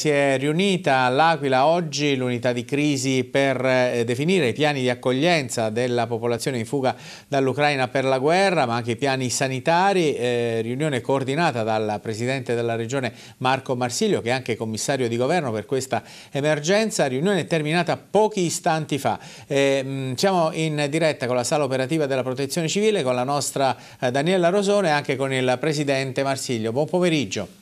Si è riunita all'Aquila oggi l'unità di crisi per eh, definire i piani di accoglienza della popolazione in fuga dall'Ucraina per la guerra, ma anche i piani sanitari, eh, riunione coordinata dal Presidente della Regione Marco Marsiglio, che è anche commissario di governo per questa emergenza, riunione terminata pochi istanti fa. Eh, mm, siamo in diretta con la sala operativa della Protezione Civile, con la nostra eh, Daniela Rosone e anche con il Presidente Marsiglio. Buon pomeriggio.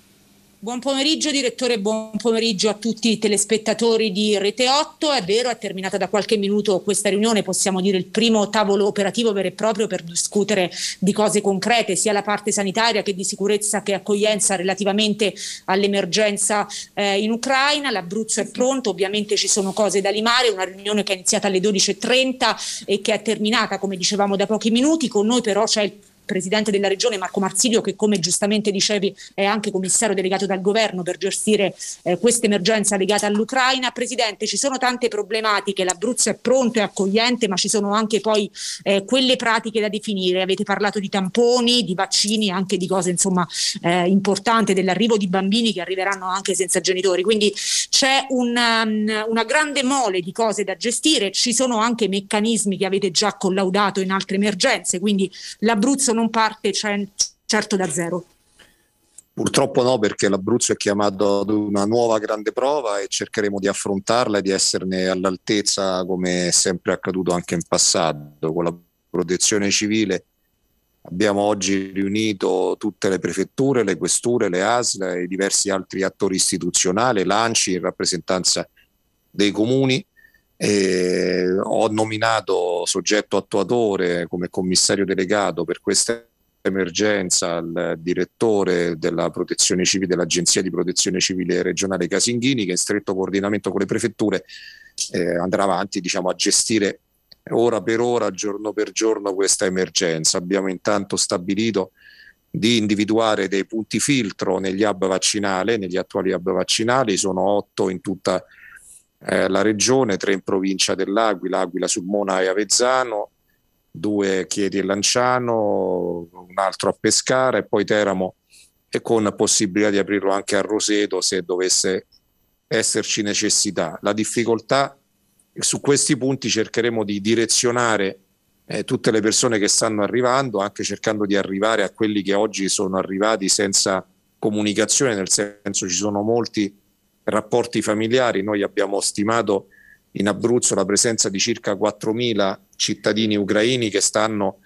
Buon pomeriggio direttore, buon pomeriggio a tutti i telespettatori di Rete 8. È vero, è terminata da qualche minuto questa riunione, possiamo dire il primo tavolo operativo vero e proprio per discutere di cose concrete, sia la parte sanitaria che di sicurezza che accoglienza relativamente all'emergenza eh, in Ucraina. L'Abruzzo è pronto, ovviamente ci sono cose da limare, una riunione che è iniziata alle 12.30 e che è terminata, come dicevamo, da pochi minuti. Con noi però c'è il presidente della regione Marco Marsilio, che come giustamente dicevi è anche commissario delegato dal governo per gestire eh, questa emergenza legata all'Ucraina. Presidente, ci sono tante problematiche, l'Abruzzo è pronto e accogliente, ma ci sono anche poi eh, quelle pratiche da definire. Avete parlato di tamponi, di vaccini, anche di cose insomma eh, importanti, dell'arrivo di bambini che arriveranno anche senza genitori. Quindi c'è una, um, una grande mole di cose da gestire, ci sono anche meccanismi che avete già collaudato in altre emergenze, quindi l'Abruzzo non parte certo da zero. Purtroppo no, perché l'Abruzzo è chiamato ad una nuova grande prova e cercheremo di affrontarla e di esserne all'altezza come è sempre accaduto anche in passato. Con la protezione civile abbiamo oggi riunito tutte le prefetture, le questure, le ASL e diversi altri attori istituzionali, l'ANCI in rappresentanza dei comuni e ho nominato soggetto attuatore come commissario delegato per questa emergenza al direttore della protezione civile dell'Agenzia di Protezione Civile regionale Casinghini che in stretto coordinamento con le prefetture eh, andrà avanti diciamo, a gestire ora per ora, giorno per giorno questa emergenza. Abbiamo intanto stabilito di individuare dei punti filtro negli hub vaccinali, negli attuali hub vaccinali, sono otto in tutta la eh, la regione, tre in provincia dell'Aquila, Aquila, Sulmona e Avezzano, due Chieti e Lanciano, un altro a Pescara e poi Teramo e con possibilità di aprirlo anche a Roseto se dovesse esserci necessità. La difficoltà su questi punti cercheremo di direzionare eh, tutte le persone che stanno arrivando, anche cercando di arrivare a quelli che oggi sono arrivati senza comunicazione, nel senso ci sono molti rapporti familiari. Noi abbiamo stimato in Abruzzo la presenza di circa 4.000 cittadini ucraini che stanno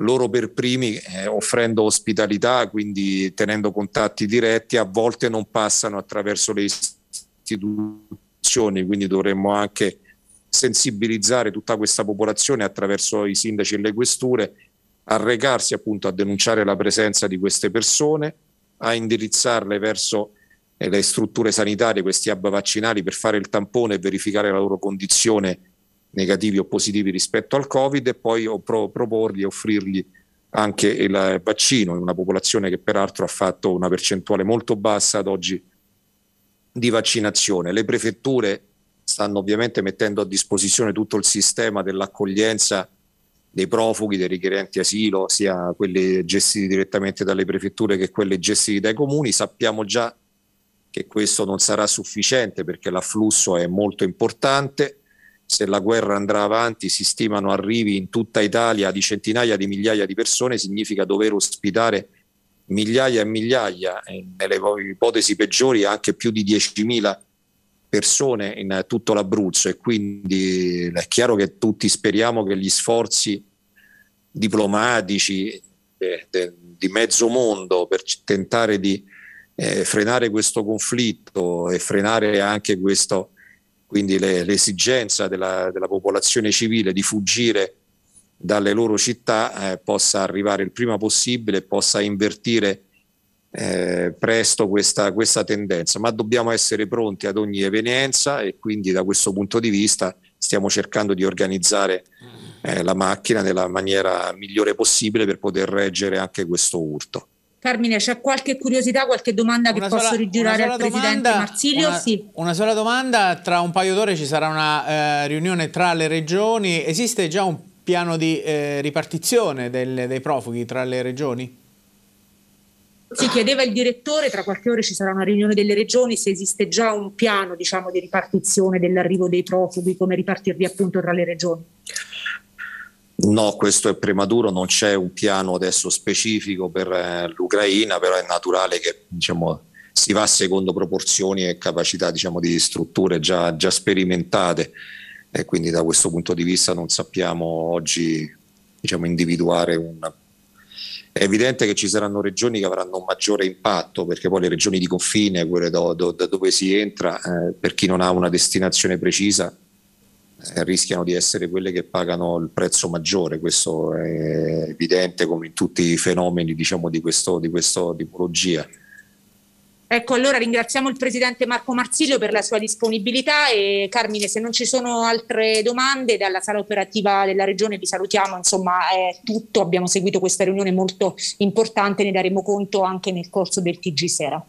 loro per primi eh, offrendo ospitalità, quindi tenendo contatti diretti, a volte non passano attraverso le istituzioni, quindi dovremmo anche sensibilizzare tutta questa popolazione attraverso i sindaci e le questure a recarsi appunto a denunciare la presenza di queste persone, a indirizzarle verso le strutture sanitarie, questi hub vaccinali per fare il tampone e verificare la loro condizione negativi o positivi rispetto al Covid e poi pro- proporgli e offrirgli anche il vaccino in una popolazione che peraltro ha fatto una percentuale molto bassa ad oggi di vaccinazione. Le prefetture stanno ovviamente mettendo a disposizione tutto il sistema dell'accoglienza dei profughi, dei richiedenti asilo, sia quelli gestiti direttamente dalle prefetture che quelli gestiti dai comuni. Sappiamo già che questo non sarà sufficiente perché l'afflusso è molto importante. Se la guerra andrà avanti, si stimano arrivi in tutta Italia di centinaia di migliaia di persone, significa dover ospitare migliaia e migliaia, nelle ipotesi peggiori anche più di 10.000 persone in tutto l'Abruzzo e quindi è chiaro che tutti speriamo che gli sforzi diplomatici eh, di mezzo mondo per tentare di eh, frenare questo conflitto e frenare anche questo, quindi le, l'esigenza della, della, popolazione civile di fuggire dalle loro città eh, possa arrivare il prima possibile e possa invertire eh, presto questa, questa, tendenza, ma dobbiamo essere pronti ad ogni evenienza e quindi da questo punto di vista stiamo cercando di organizzare eh, la macchina nella maniera migliore possibile per poter reggere anche questo urto. Carmine, c'è qualche curiosità, qualche domanda una che sola, posso rigirare al domanda, Marsilio? Una, sì. una, sola domanda, tra un paio d'ore ci sarà una eh, riunione tra le regioni. Esiste già un piano di eh, ripartizione del, dei profughi tra le regioni? Si chiedeva il direttore, tra qualche ora ci sarà una riunione delle regioni, se esiste già un piano diciamo, di ripartizione dell'arrivo dei profughi, come ripartirli appunto tra le regioni. No, questo è prematuro, non c'è un piano adesso specifico per eh, l'Ucraina, però è naturale che diciamo, si va secondo proporzioni e capacità diciamo, di strutture già, già sperimentate e quindi da questo punto di vista non sappiamo oggi diciamo, individuare un... È evidente che ci saranno regioni che avranno un maggiore impatto perché poi le regioni di confine, quelle da, da, da dove si entra, eh, per chi non ha una destinazione precisa, eh, rischiano di essere quelle che pagano il prezzo maggiore, questo è evidente come in tutti i fenomeni diciamo, di, questo, di questa tipologia. Ecco, allora ringraziamo il presidente Marco Marsilio per la sua disponibilità e Carmine, se non ci sono altre domande dalla sala operativa della regione vi salutiamo, insomma è tutto, abbiamo seguito questa riunione molto importante, ne daremo conto anche nel corso del TG Sera.